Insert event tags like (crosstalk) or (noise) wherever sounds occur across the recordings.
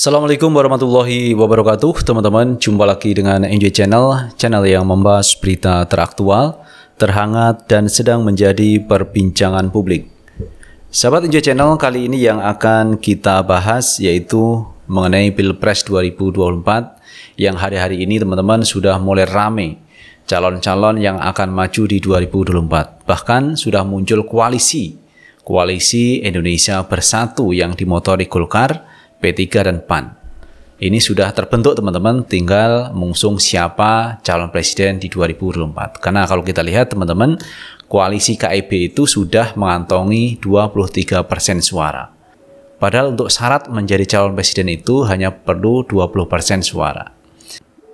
Assalamualaikum warahmatullahi wabarakatuh teman-teman jumpa lagi dengan Enjoy Channel channel yang membahas berita teraktual terhangat dan sedang menjadi perbincangan publik Sahabat Enjoy Channel kali ini yang akan kita bahas yaitu mengenai Pilpres 2024 yang hari-hari ini teman-teman sudah mulai rame calon-calon yang akan maju di 2024 bahkan sudah muncul koalisi koalisi Indonesia Bersatu yang dimotori Golkar P3 dan PAN. Ini sudah terbentuk teman-teman, tinggal mengusung siapa calon presiden di 2024. Karena kalau kita lihat teman-teman, koalisi KIB itu sudah mengantongi 23% suara. Padahal untuk syarat menjadi calon presiden itu hanya perlu 20% suara.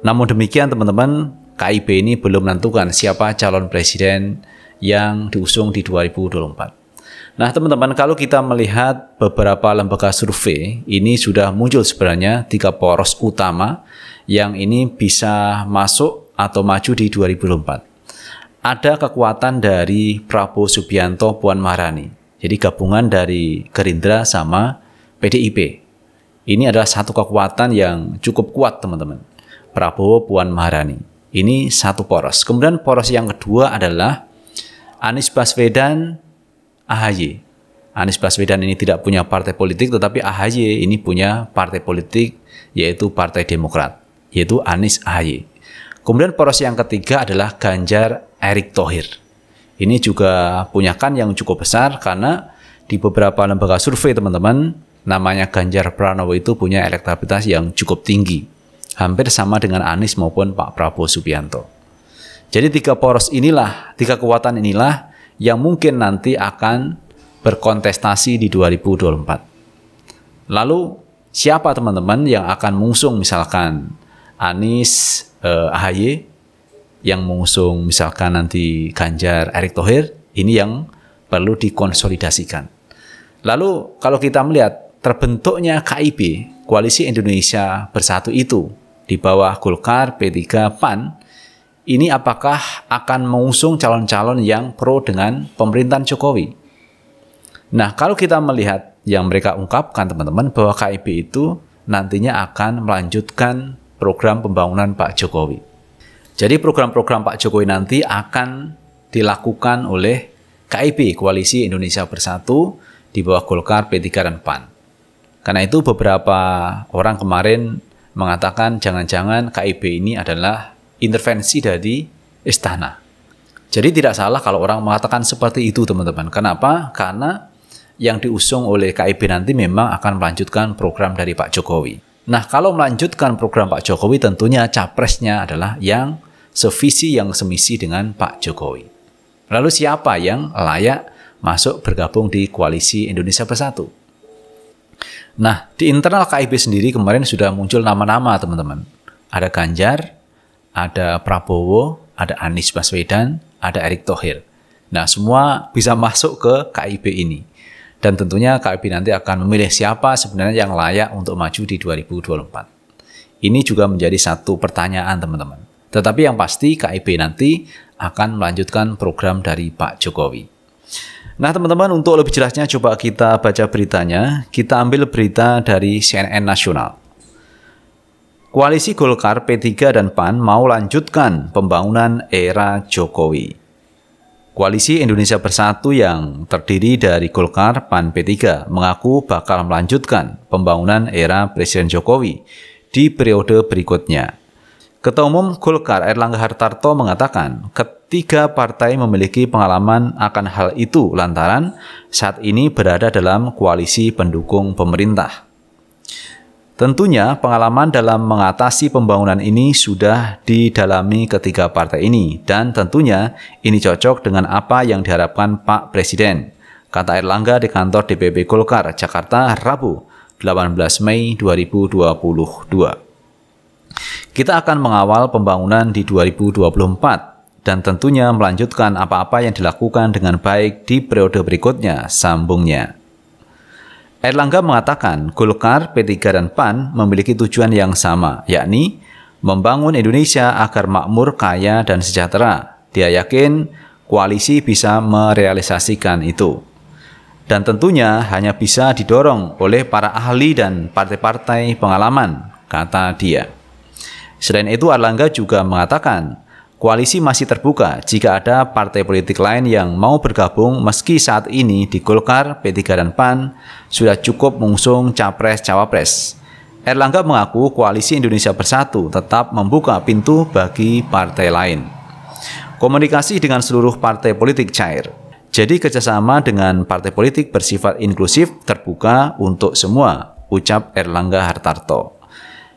Namun demikian teman-teman, KIB ini belum menentukan siapa calon presiden yang diusung di 2024. Nah, teman-teman, kalau kita melihat beberapa lembaga survei, ini sudah muncul sebenarnya tiga poros utama yang ini bisa masuk atau maju di 2024. Ada kekuatan dari Prabowo Subianto Puan Maharani. Jadi gabungan dari Gerindra sama PDIP. Ini adalah satu kekuatan yang cukup kuat, teman-teman. Prabowo Puan Maharani. Ini satu poros. Kemudian poros yang kedua adalah Anies Baswedan AHY. Anies Baswedan ini tidak punya partai politik, tetapi AHY ini punya partai politik, yaitu Partai Demokrat, yaitu Anies AHY. Kemudian poros yang ketiga adalah Ganjar Erick Thohir. Ini juga punya kan yang cukup besar karena di beberapa lembaga survei teman-teman, namanya Ganjar Pranowo itu punya elektabilitas yang cukup tinggi. Hampir sama dengan Anies maupun Pak Prabowo Subianto. Jadi tiga poros inilah, tiga kekuatan inilah yang mungkin nanti akan berkontestasi di 2024. Lalu siapa teman-teman yang akan mengusung misalkan Anies eh, AHY yang mengusung misalkan nanti Ganjar Erick Thohir ini yang perlu dikonsolidasikan. Lalu kalau kita melihat terbentuknya KIP, Koalisi Indonesia Bersatu itu di bawah Golkar, P3, PAN ini apakah akan mengusung calon-calon yang pro dengan pemerintahan Jokowi. Nah, kalau kita melihat yang mereka ungkapkan teman-teman bahwa KIP itu nantinya akan melanjutkan program pembangunan Pak Jokowi. Jadi program-program Pak Jokowi nanti akan dilakukan oleh KIP, Koalisi Indonesia Bersatu di bawah Golkar, P3 dan PAN. Karena itu beberapa orang kemarin mengatakan jangan-jangan KIP ini adalah intervensi dari istana. Jadi tidak salah kalau orang mengatakan seperti itu teman-teman. Kenapa? Karena yang diusung oleh KIB nanti memang akan melanjutkan program dari Pak Jokowi. Nah, kalau melanjutkan program Pak Jokowi tentunya capresnya adalah yang sevisi yang semisi dengan Pak Jokowi. Lalu siapa yang layak masuk bergabung di koalisi Indonesia Bersatu? Nah, di internal KIB sendiri kemarin sudah muncul nama-nama teman-teman. Ada Ganjar, ada Prabowo, ada Anies Baswedan, ada Erick Thohir. Nah, semua bisa masuk ke KIB ini. Dan tentunya KIB nanti akan memilih siapa sebenarnya yang layak untuk maju di 2024. Ini juga menjadi satu pertanyaan teman-teman. Tetapi yang pasti KIB nanti akan melanjutkan program dari Pak Jokowi. Nah teman-teman untuk lebih jelasnya coba kita baca beritanya. Kita ambil berita dari CNN Nasional koalisi Golkar, P3, dan PAN mau lanjutkan pembangunan era Jokowi. Koalisi Indonesia Bersatu yang terdiri dari Golkar, PAN, P3 mengaku bakal melanjutkan pembangunan era Presiden Jokowi di periode berikutnya. Ketua Umum Golkar Erlangga Hartarto mengatakan ketiga partai memiliki pengalaman akan hal itu lantaran saat ini berada dalam koalisi pendukung pemerintah. Tentunya pengalaman dalam mengatasi pembangunan ini sudah didalami ketiga partai ini dan tentunya ini cocok dengan apa yang diharapkan Pak Presiden. Kata Erlangga di kantor DPP Golkar Jakarta Rabu 18 Mei 2022. Kita akan mengawal pembangunan di 2024 dan tentunya melanjutkan apa-apa yang dilakukan dengan baik di periode berikutnya, sambungnya. Erlangga mengatakan Golkar, P3, dan PAN memiliki tujuan yang sama, yakni membangun Indonesia agar makmur, kaya, dan sejahtera. Dia yakin koalisi bisa merealisasikan itu. Dan tentunya hanya bisa didorong oleh para ahli dan partai-partai pengalaman, kata dia. Selain itu, Erlangga juga mengatakan Koalisi masih terbuka jika ada partai politik lain yang mau bergabung meski saat ini di Golkar, P3 dan PAN sudah cukup mengusung capres-cawapres. Erlangga mengaku koalisi Indonesia Bersatu tetap membuka pintu bagi partai lain. Komunikasi dengan seluruh partai politik cair. Jadi kerjasama dengan partai politik bersifat inklusif terbuka untuk semua, ucap Erlangga Hartarto.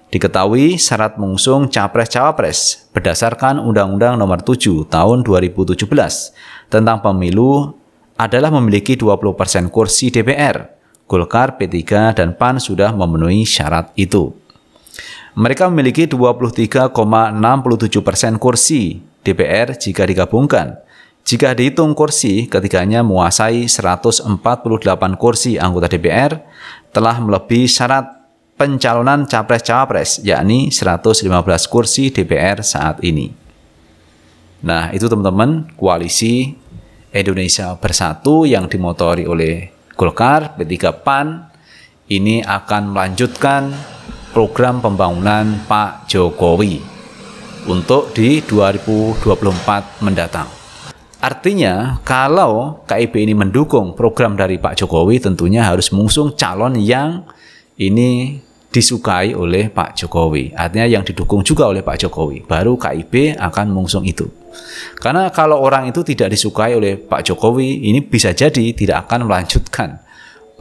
Diketahui syarat mengusung capres-cawapres berdasarkan Undang-Undang Nomor 7 Tahun 2017 tentang Pemilu adalah memiliki 20% kursi DPR. Golkar, P3, dan PAN sudah memenuhi syarat itu. Mereka memiliki 23,67% kursi DPR jika digabungkan. Jika dihitung kursi, ketiganya menguasai 148 kursi anggota DPR, telah melebihi syarat pencalonan capres-cawapres, yakni 115 kursi DPR saat ini. Nah, itu teman-teman koalisi Indonesia Bersatu yang dimotori oleh Golkar, P3 PAN, ini akan melanjutkan program pembangunan Pak Jokowi untuk di 2024 mendatang. Artinya, kalau KIB ini mendukung program dari Pak Jokowi, tentunya harus mengusung calon yang ini disukai oleh Pak Jokowi. Artinya yang didukung juga oleh Pak Jokowi. Baru KIB akan mengusung itu. Karena kalau orang itu tidak disukai oleh Pak Jokowi, ini bisa jadi tidak akan melanjutkan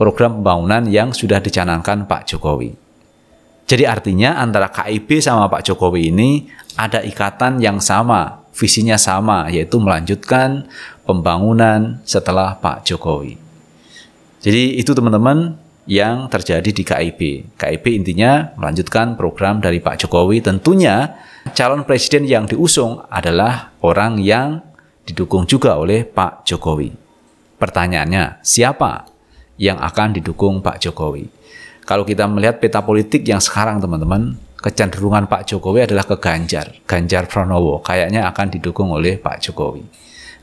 program pembangunan yang sudah dicanangkan Pak Jokowi. Jadi artinya antara KIB sama Pak Jokowi ini ada ikatan yang sama, visinya sama, yaitu melanjutkan pembangunan setelah Pak Jokowi. Jadi itu teman-teman yang terjadi di KIB. KIB intinya melanjutkan program dari Pak Jokowi. Tentunya calon presiden yang diusung adalah orang yang didukung juga oleh Pak Jokowi. Pertanyaannya, siapa yang akan didukung Pak Jokowi? Kalau kita melihat peta politik yang sekarang teman-teman, kecenderungan Pak Jokowi adalah ke Ganjar, Ganjar Pranowo, kayaknya akan didukung oleh Pak Jokowi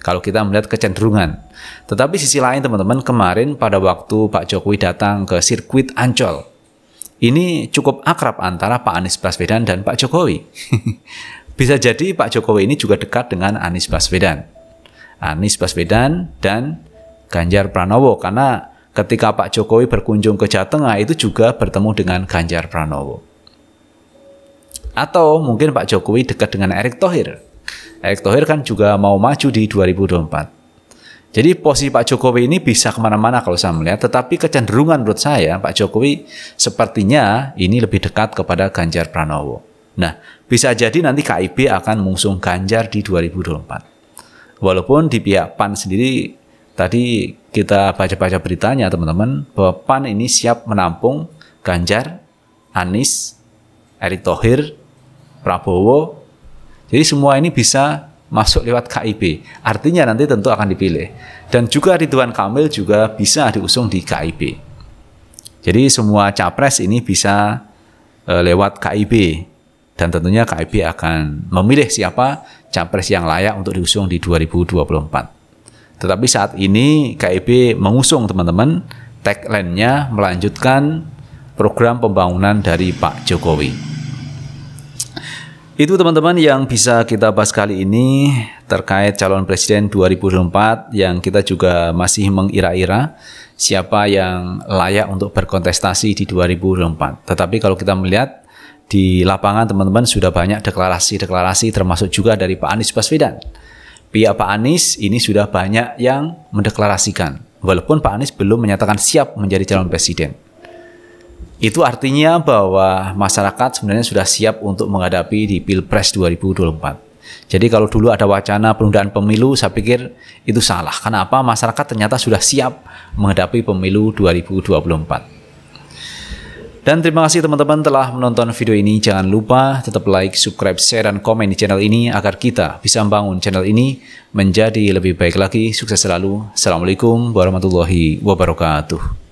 kalau kita melihat kecenderungan. Tetapi sisi lain teman-teman kemarin pada waktu Pak Jokowi datang ke sirkuit Ancol, ini cukup akrab antara Pak Anies Baswedan dan Pak Jokowi. (laughs) Bisa jadi Pak Jokowi ini juga dekat dengan Anies Baswedan. Anies Baswedan dan Ganjar Pranowo karena ketika Pak Jokowi berkunjung ke Jawa Tengah itu juga bertemu dengan Ganjar Pranowo. Atau mungkin Pak Jokowi dekat dengan Erick Thohir Erick Thohir kan juga mau maju di 2024. Jadi posisi Pak Jokowi ini bisa kemana-mana kalau saya melihat, tetapi kecenderungan menurut saya Pak Jokowi sepertinya ini lebih dekat kepada Ganjar Pranowo. Nah, bisa jadi nanti KIB akan mengusung Ganjar di 2024. Walaupun di pihak PAN sendiri tadi kita baca-baca beritanya teman-teman bahwa PAN ini siap menampung Ganjar, Anies, Erick Thohir, Prabowo, jadi semua ini bisa masuk lewat KIP. Artinya nanti tentu akan dipilih. Dan juga Ridwan Kamil juga bisa diusung di KIP. Jadi semua capres ini bisa e, lewat KIP. Dan tentunya KIP akan memilih siapa capres yang layak untuk diusung di 2024. Tetapi saat ini KIP mengusung teman-teman tagline-nya melanjutkan program pembangunan dari Pak Jokowi. Itu teman-teman yang bisa kita bahas kali ini terkait calon presiden 2024 yang kita juga masih mengira-ira siapa yang layak untuk berkontestasi di 2024. Tetapi kalau kita melihat di lapangan teman-teman sudah banyak deklarasi-deklarasi termasuk juga dari Pak Anies Baswedan. Pihak Pak Anies ini sudah banyak yang mendeklarasikan walaupun Pak Anies belum menyatakan siap menjadi calon presiden. Itu artinya bahwa masyarakat sebenarnya sudah siap untuk menghadapi di Pilpres 2024. Jadi kalau dulu ada wacana penundaan pemilu, saya pikir itu salah. karena apa Masyarakat ternyata sudah siap menghadapi pemilu 2024. Dan terima kasih teman-teman telah menonton video ini. Jangan lupa tetap like, subscribe, share, dan komen di channel ini agar kita bisa membangun channel ini menjadi lebih baik lagi. Sukses selalu. Assalamualaikum warahmatullahi wabarakatuh.